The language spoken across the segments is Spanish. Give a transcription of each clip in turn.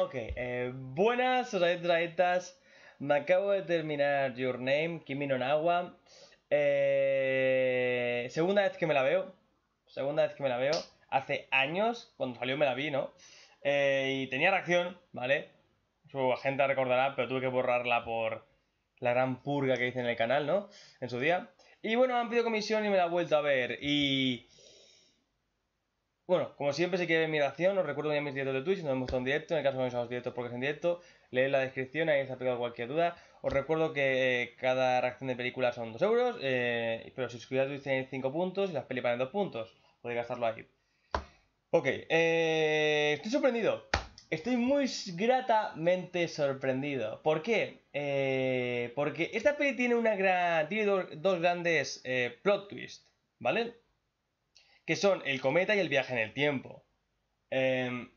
Ok, eh, buenas raetas. Me acabo de terminar Your Name, Kimi no Nawa. Eh, segunda vez que me la veo. Segunda vez que me la veo. Hace años, cuando salió me la vi, ¿no? Eh, y tenía reacción, ¿vale? Su agente recordará, pero tuve que borrarla por la gran purga que hice en el canal, ¿no? En su día. Y bueno, han pedido comisión y me la he vuelto a ver. Y bueno, como siempre, si mi reacción, os recuerdo ya mis directos de Twitch, no hemos visto en directo, en el caso de los directos porque es en directo, leed la descripción, ahí está ha cualquier duda. Os recuerdo que eh, cada reacción de película son 2 euros, eh, pero si suscribís a Twitch tenéis 5 puntos y las pelis pagan 2 puntos, podéis gastarlo ahí. Ok, eh, estoy sorprendido, estoy muy gratamente sorprendido. ¿Por qué? porque esta peli tiene una gran, dos grandes plot twists, ¿vale? que son el cometa y el viaje en el tiempo. Em,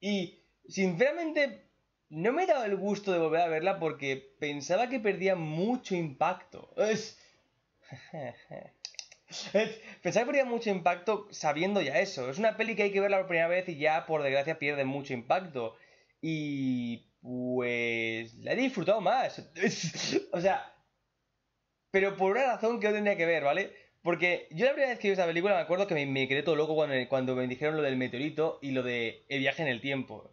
y sinceramente no me he dado el gusto de volver a verla porque pensaba que perdía mucho impacto. pensaba que perdía mucho impacto sabiendo ya eso. Es una peli que hay que verla por primera vez y ya por desgracia pierde mucho impacto. Y pues la he disfrutado más. o sea, pero por una razón que no tenía que ver, ¿vale? Porque yo la primera vez que vi esta película me acuerdo que me, quedé todo loco cuando, cuando me dijeron lo del meteorito y lo de el viaje en el tiempo.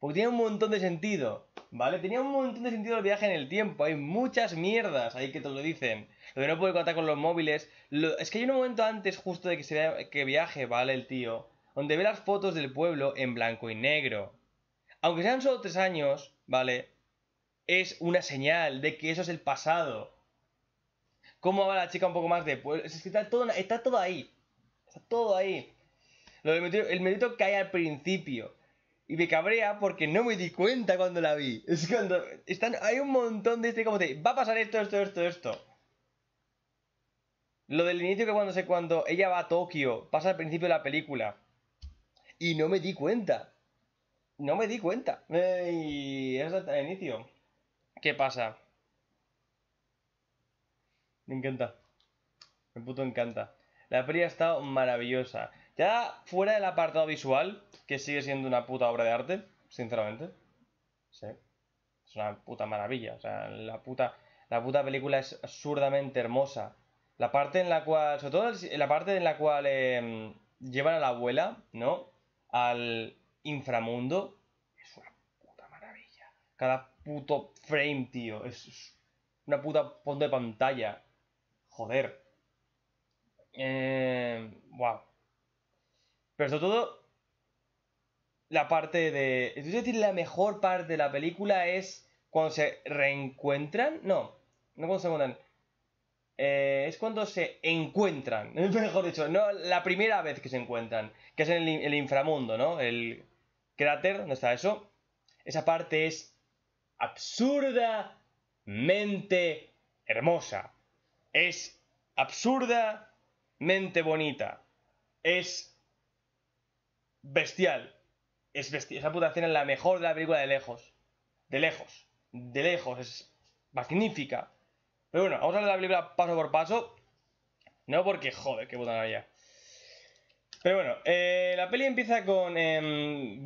Porque tenía un montón de sentido, ¿vale? Tenía un montón de sentido el viaje en el tiempo. Hay muchas mierdas ahí que te lo dicen. Lo de no poder contar con los móviles. es que hay un momento antes justo de que se vea, que viaje, ¿vale? El tío. Donde ve las fotos del pueblo en blanco y negro. Aunque sean solo tres años, ¿vale? Es una señal de que eso es el pasado cómo va la chica un poco más de Es que está todo, ahí. Está todo ahí. Lo del meteorito, el cae al principio. Y me cabrea porque no me di cuenta cuando la vi. Es cuando. Están, hay un montón de este como de. Va a pasar esto, esto, esto, esto. Lo del inicio que cuando cuando ella va a Tokio, pasa al principio de la película. Y no me di cuenta. No me di cuenta. Y es al el inicio. ¿Qué pasa? Me encanta. Me puto encanta. La peli ha estado maravillosa. Ya fuera del apartado visual, que sigue siendo una puta obra de arte, sinceramente. Sí. Es una puta maravilla. O sea, la puta, la puta película es absurdamente hermosa. La parte en la cual, sobre todo la parte en la cual em, llevan a la abuela, ¿no? Al inframundo. Es una puta maravilla. Cada puto frame, tío. Es una puta fondo de pantalla. Joder. wow. Eh, Pero sobre todo, la parte de... Es decir, la mejor parte de la película es cuando se reencuentran. No, no cuando se encuentran. Eh, es cuando se encuentran. Mejor dicho, no la primera vez que se encuentran. Que es en el, inframundo, ¿no? El cráter, ¿dónde está eso? Esa parte es absurdamente hermosa. Es absurdamente bonita. Es bestial. Es bestial. Esa puta escena es la mejor de la película de lejos. De lejos. De lejos. Es magnífica. Pero bueno, vamos a ver la película paso por paso. No porque, joder, qué puta ya. Pero bueno, eh, la peli empieza con... Em,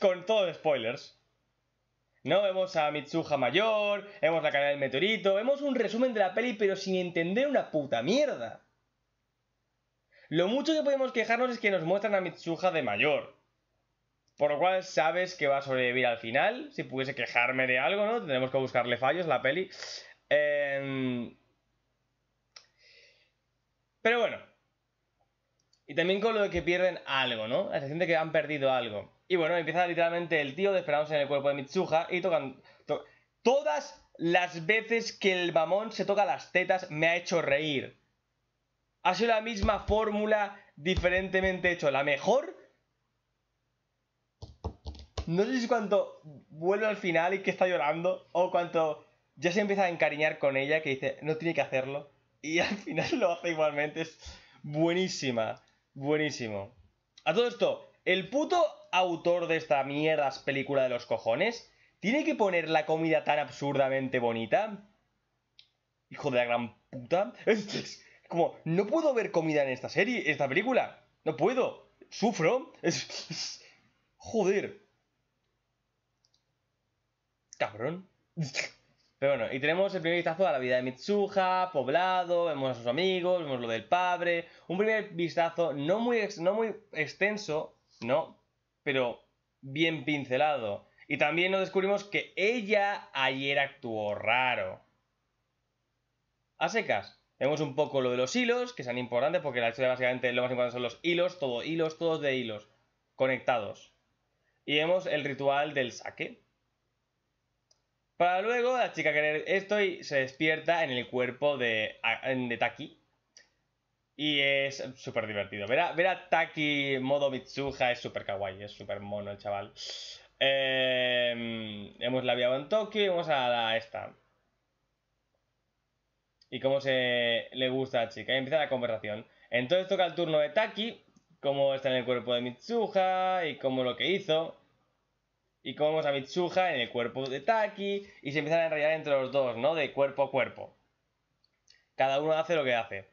con todo spoilers. ¿no? Vemos a Mitsuha mayor, vemos la cara del meteorito, vemos un resumen de la peli pero sin entender una puta mierda. Lo mucho que podemos quejarnos es que nos muestran a Mitsuha de mayor. Por lo cual sabes que va a sobrevivir al final. Si pudiese quejarme de algo, ¿no? Tenemos que buscarle fallos a la peli. Em, pero bueno. Y también con lo de que pierden algo, ¿no? se siente que han perdido algo. Y bueno, empieza literalmente el tío de Esperamos en el cuerpo de Mitsuha y tocan. todas las veces que el mamón se toca las tetas me ha hecho reír. Ha sido la misma fórmula, diferentemente hecho. La mejor. No sé si cuando vuelve al final y que está llorando, o cuando ya se empieza a encariñar con ella, que dice, no tiene que hacerlo, y al final lo hace igualmente. Es buenísima, buenísimo. A todo esto, el puto autor de esta mierda película de los cojones tiene que poner la comida tan absurdamente bonita. Hijo de la gran puta. Es, como, no puedo ver comida en esta serie, esta película. No puedo. Sufro. joder. Cabrón. Pero bueno, y tenemos el primer vistazo a la vida de Mitsuha, poblado, vemos a sus amigos, vemos lo del padre. Un primer vistazo no muy, no muy extenso ¿no? Pero bien pincelado. Y también nos descubrimos que ella ayer actuó raro. A secas. Vemos un poco lo de los hilos, que son importantes, porque la historia básicamente lo más importante son los hilos, todo hilos, todos de hilos, conectados. Y vemos el ritual del saque. Para luego la chica querer esto se despierta en el cuerpo de, de Taki, y es súper divertido. Ver a, Taki modo Mitsuha es súper kawaii, es súper mono el chaval. Em, hemos labiado en Tokio y vamos a, esta. Y cómo se le gusta a la chica. Y empieza la conversación. Entonces toca el turno de Taki, cómo está en el cuerpo de Mitsuha y cómo lo que hizo. Y cómo vamos a Mitsuha en el cuerpo de Taki. Y se empiezan a enrollar entre los dos, ¿no? De cuerpo a cuerpo. Cada uno hace lo que hace.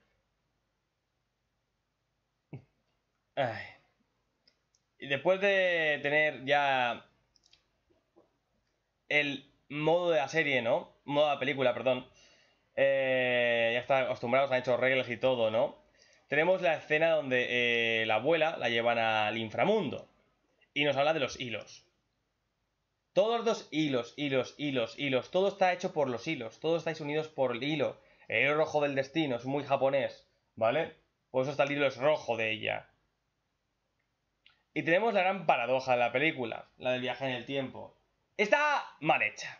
Y después de tener ya el modo de la serie, ¿no? Modo de la película, perdón. Eh, ya está acostumbrados, han hecho reglas y todo, ¿no? Tenemos la escena donde eh, la abuela la llevan al inframundo y nos habla de los hilos. Todos los hilos, hilos, hilos, hilos. Todo está hecho por los hilos. Todos estáis unidos por el hilo. El rojo del destino es muy japonés, ¿vale? Por eso está el hilo es rojo de ella. Y tenemos la gran paradoja de la película, la del viaje en el tiempo. Está mal hecha.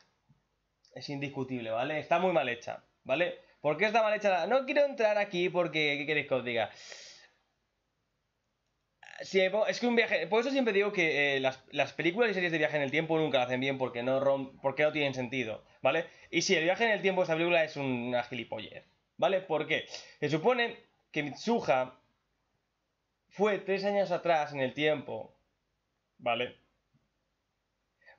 Es indiscutible, ¿vale? Está muy mal hecha, ¿vale? ¿Por qué está mal hecha? No quiero entrar aquí porque... ¿Qué queréis que os diga? es que un viaje... Por eso siempre digo que eh, las, películas y series de viaje en el tiempo nunca la hacen bien porque no, porque no tienen sentido, ¿vale? Y si el viaje en el tiempo de esta película es una gilipollez, ¿vale? ¿Por qué? Se supone que Mitsuha fue tres años atrás en el tiempo, ¿vale?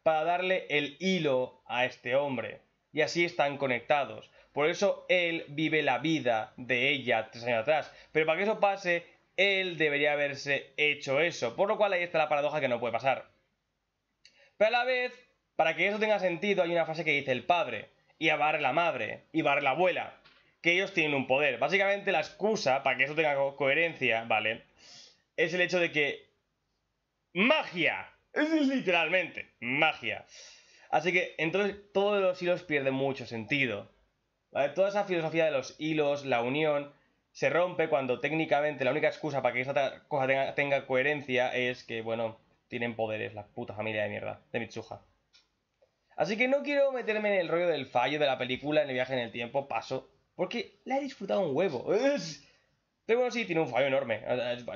Para darle el hilo a este hombre. Y así están conectados. Por eso él vive la vida de ella tres años atrás. Pero para que eso pase, él debería haberse hecho eso. Por lo cual ahí está la paradoja que no puede pasar. Pero a la vez, para que eso tenga sentido, hay una frase que dice el padre. Y barre la madre. Y barre la abuela. Que ellos tienen un poder. Básicamente la excusa para que eso tenga coherencia, ¿vale? es el hecho de que magia, es literalmente magia. Así que entonces todos los hilos pierden mucho sentido. Toda esa filosofía de los hilos, la unión, se rompe cuando técnicamente la única excusa para que esta cosa tenga, coherencia es que, bueno, tienen poderes, la puta familia de mierda, de Mitsuha. Así que no quiero meterme en el rollo del fallo de la película en el viaje en el tiempo, paso, porque la he disfrutado un huevo bueno, sí tiene un fallo enorme.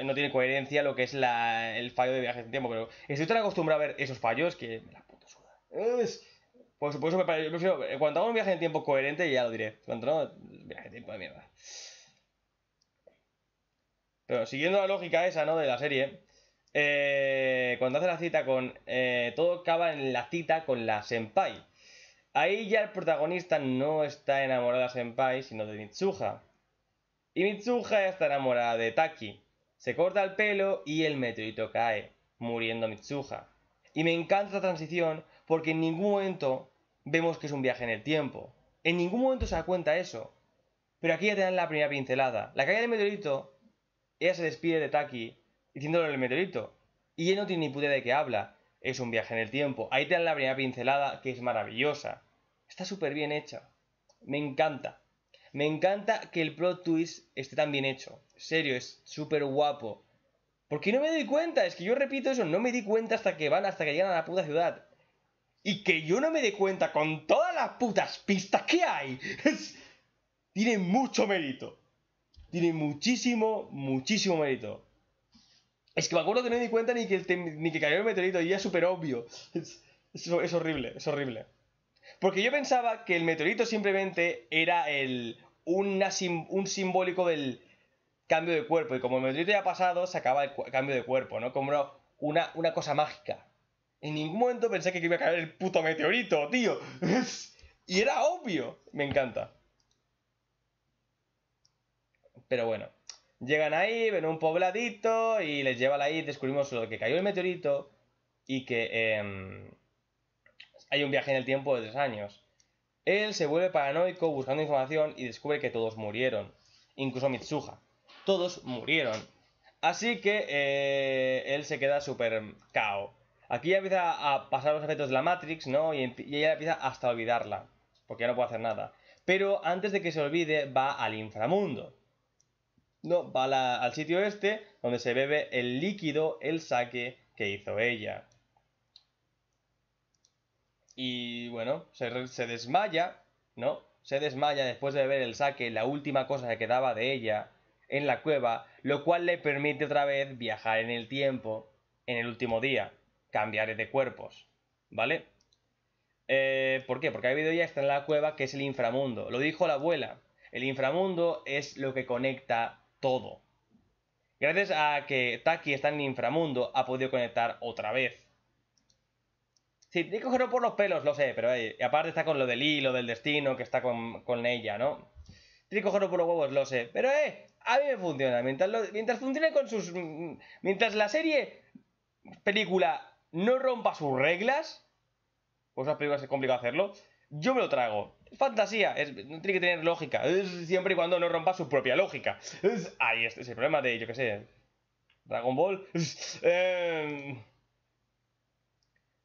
No tiene coherencia lo que es el fallo de viajes en tiempo, pero estoy tan acostumbrado a ver esos fallos que me la suda. Por supuesto, me parece, eh, cuando hago un viaje en tiempo coherente, ya lo diré. Cuando no, viaje de mierda. Pero siguiendo la lógica esa, ¿no? De la serie, eh, cuando hace la cita con. Eh, todo acaba en la cita con la Senpai. Ahí ya el protagonista no está enamorado de la Senpai, sino de Mitsuha. Y Mitsuha está enamorada de Taki. Se corta el pelo y el meteorito cae, muriendo Mitsuha. Y me encanta esta transición porque en ningún momento vemos que es un viaje en el tiempo. En ningún momento se da cuenta eso. Pero aquí ya te dan la primera pincelada. La caída del meteorito, ella se despide de Taki diciéndole el meteorito. Y él no tiene ni puta de qué habla. Es un viaje en el tiempo. Ahí te dan la primera pincelada que es maravillosa. Está súper bien hecha. Me encanta. Me encanta que el plot twist esté tan bien hecho. Serio, es súper guapo. ¿Por qué no me doy cuenta, es que yo repito eso, no me di cuenta hasta que van, hasta que llegan a la puta ciudad. Y que yo no me dé cuenta con todas las putas pistas que hay. Tiene mucho mérito. Tiene muchísimo, muchísimo mérito. Es que me acuerdo que no me di cuenta ni que, ni que cayó el meteorito y ya es súper obvio. es horrible, es horrible. Porque yo pensaba que el meteorito simplemente era el, un simbólico del cambio de cuerpo. Y como el meteorito ya ha pasado, se acaba el cambio de cuerpo, ¿no? Como una, una cosa mágica. En ningún momento pensé que iba a caer el puto meteorito, tío. y era obvio. Me encanta. Pero bueno. Llegan ahí, ven un pobladito y les llevan ahí. Descubrimos lo que cayó el meteorito y que... Em, hay un viaje en el tiempo de tres años. Él se vuelve paranoico buscando información y descubre que todos murieron, incluso Mitsuha. Todos murieron. Así que eh, él se queda súper cao. Aquí ya empieza a pasar los efectos de la Matrix, ¿no? Y, ella empieza hasta olvidarla, porque ya no puede hacer nada. Pero antes de que se olvide, va al inframundo. No, va al sitio este, donde se bebe el líquido, el saque que hizo ella. Y bueno, se, desmaya, ¿no? Se desmaya después de ver el saque, la última cosa que quedaba de ella en la cueva, lo cual le permite otra vez viajar en el tiempo en el último día, cambiar de cuerpos, ¿vale? Eh, ¿Por qué? Porque ha habido ya está en la cueva que es el inframundo. Lo dijo la abuela. El inframundo es lo que conecta todo. Gracias a que Taki está en el inframundo, ha podido conectar otra vez. Sí, que cogerlo por los pelos, lo sé, pero eh, aparte está con lo del hilo, del destino, que está con, ella, ¿no? Tiene que por los huevos, lo sé. Pero, eh, a mí me funciona. Mientras, mientras funcione con sus. Mm, mientras la serie, película, no rompa sus reglas, pues las películas es complicado hacerlo, yo me lo trago. Fantasía, es, no tiene que tener lógica. siempre y cuando no rompa su propia lógica. ahí está. es el problema de, yo qué sé, Dragon Ball. Em.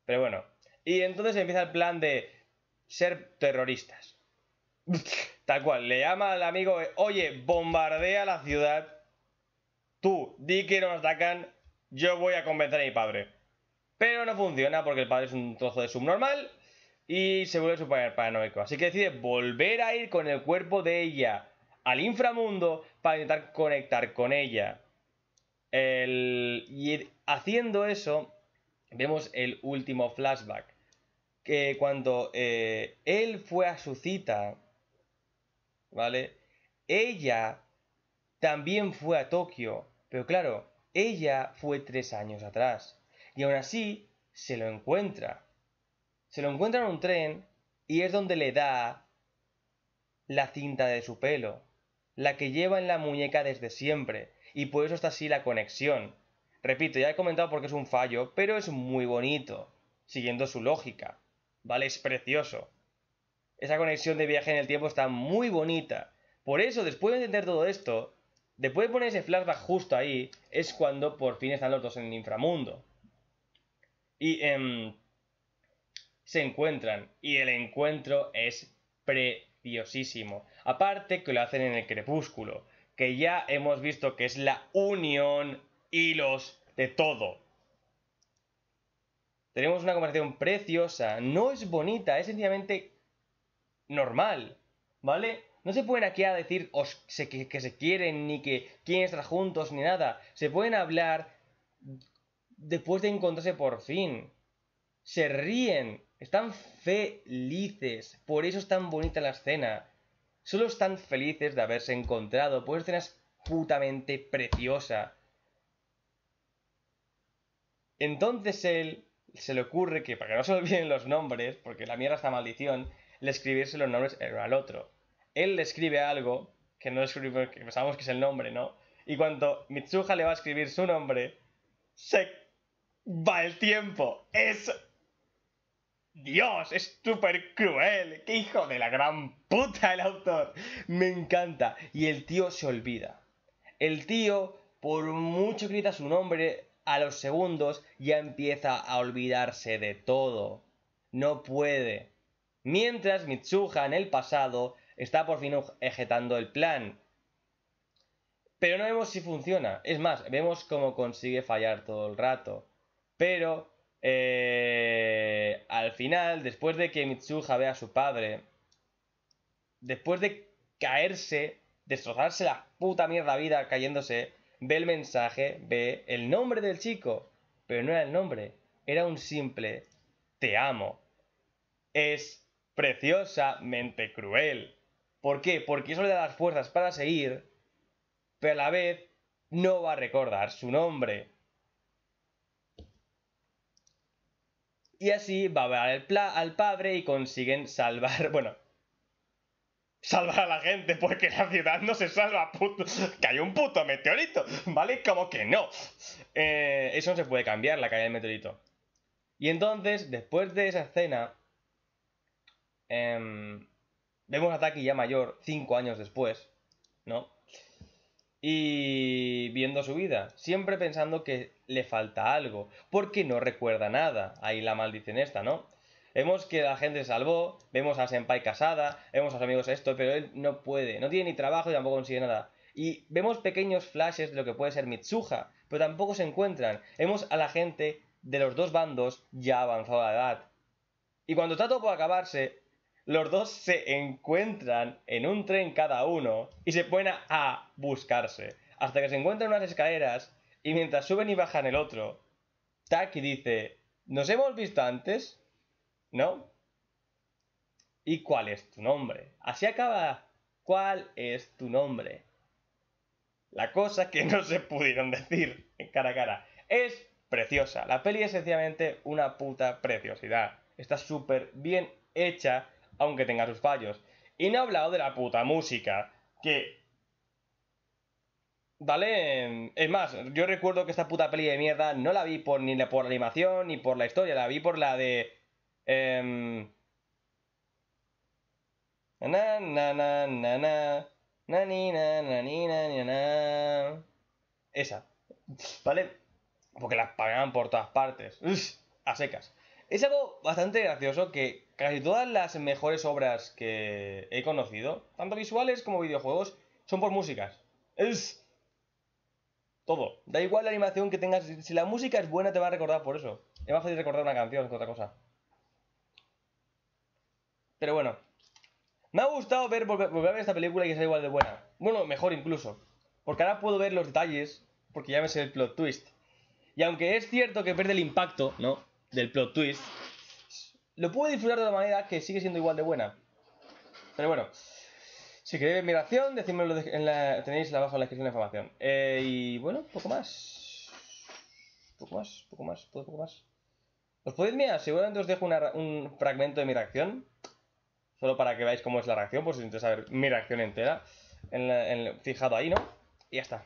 pero bueno. Y entonces empieza el plan de ser terroristas. Tal cual, le llama al amigo, oye, bombardea la ciudad, tú di que nos atacan, yo voy a convencer a mi padre. Pero no funciona porque el padre es un trozo de subnormal y se vuelve súper paranoico. Así que decide volver a ir con el cuerpo de ella al inframundo para intentar conectar con ella. Y haciendo eso, vemos el último flashback cuando eh, él fue a su cita, ¿vale? Ella también fue a Tokio, pero claro, ella fue tres años atrás. Y aún así, se lo encuentra. Se lo encuentra en un tren y es donde le da la cinta de su pelo, la que lleva en la muñeca desde siempre, y por eso está así la conexión. Repito, ya he comentado porque es un fallo, pero es muy bonito, siguiendo su lógica. ¿vale? Es precioso. Esa conexión de viaje en el tiempo está muy bonita. Por eso, después de entender todo esto, después de poner ese flashback justo ahí, es cuando por fin están los dos en el inframundo. Y em, se encuentran. Y el encuentro es preciosísimo. Aparte que lo hacen en el crepúsculo. Que ya hemos visto que es la unión hilos de todo. Tenemos una conversación preciosa. No es bonita, es sencillamente normal. ¿Vale? No se pueden aquí a decir que, se quieren, ni que quieren estar juntos, ni nada. Se pueden hablar después de encontrarse por fin. Se ríen, están felices. Por eso es tan bonita la escena. Solo están felices de haberse encontrado. Por eso escena es putamente preciosa. Entonces él se le ocurre que para que no se olviden los nombres, porque la mierda está maldición, le escribirse los nombres al otro. Él le escribe algo que no escribe, que pensamos que es el nombre, ¿no? Y cuando Mitsuha le va a escribir su nombre, se va el tiempo. Es. Dios, es súper cruel. ¡Qué hijo de la gran puta el autor! Me encanta. Y el tío se olvida. El tío, por mucho que grita su nombre, a los segundos ya empieza a olvidarse de todo. No puede. Mientras Mitsuha en el pasado está por fin ejetando el plan. Pero no vemos si funciona. Es más, vemos cómo consigue fallar todo el rato. Pero eh, al final, después de que Mitsuha vea a su padre, después de caerse, destrozarse la puta mierda vida cayéndose, ve el mensaje, ve el nombre del chico, pero no era el nombre, era un simple te amo. Es preciosamente cruel. ¿Por qué? Porque eso le da las fuerzas para seguir, pero a la vez no va a recordar su nombre. Y así va a ver al, al padre y consiguen salvar, bueno, salvar a la gente, porque la ciudad no se salva, puto. hay un puto meteorito, ¿vale? Como que no. Eh, eso no se puede cambiar, la caída del meteorito. Y entonces, después de esa escena, em, vemos a Taki ya mayor, cinco años después, ¿no? Y viendo su vida, siempre pensando que le falta algo, porque no recuerda nada. Ahí la maldición esta, ¿no? Vemos que la gente se salvó, vemos a Senpai casada, vemos a sus amigos esto, pero él no puede, no tiene ni trabajo y tampoco consigue nada. Y vemos pequeños flashes de lo que puede ser Mitsuha, pero tampoco se encuentran. Vemos a la gente de los dos bandos ya avanzada la edad. Y cuando está todo por acabarse, los dos se encuentran en un tren cada uno y se ponen a buscarse. Hasta que se encuentran unas escaleras y mientras suben y bajan el otro, Taki dice, ¿nos hemos visto antes? ¿no? ¿Y cuál es tu nombre? Así acaba. ¿Cuál es tu nombre? La cosa que no se pudieron decir cara a cara. Es preciosa. La peli es sencillamente una puta preciosidad. Está súper bien hecha, aunque tenga sus fallos. Y no he hablado de la puta música, que... Vale, es más, yo recuerdo que esta puta peli de mierda no la vi por, ni por animación ni por la historia, la vi por la de Em, na na na na na na esa vale porque las pagaban por todas partes a secas es algo bastante gracioso que casi todas las mejores obras que he conocido tanto visuales como videojuegos son por músicas es todo da igual la animación que tengas si la música es buena te va a recordar por eso es más fácil recordar una canción que otra cosa pero bueno. Me ha gustado ver volver, a ver esta película y que sea igual de buena. Bueno, mejor incluso. Porque ahora puedo ver los detalles, porque ya me sé el plot twist. Y aunque es cierto que pierde el impacto, ¿no? Del plot twist, lo puedo disfrutar de la manera que sigue siendo igual de buena. Pero bueno, si queréis reacción... decídmelo en la, tenéis abajo en la descripción de información. Eh, y bueno, poco más. Poco más, poco más, poco más. ¿Os podéis mirar? Seguramente os dejo un fragmento de mi reacción. Solo para que veáis cómo es la reacción, por si os interesa ver mi reacción entera. fijado ahí, ¿no? Y ya está.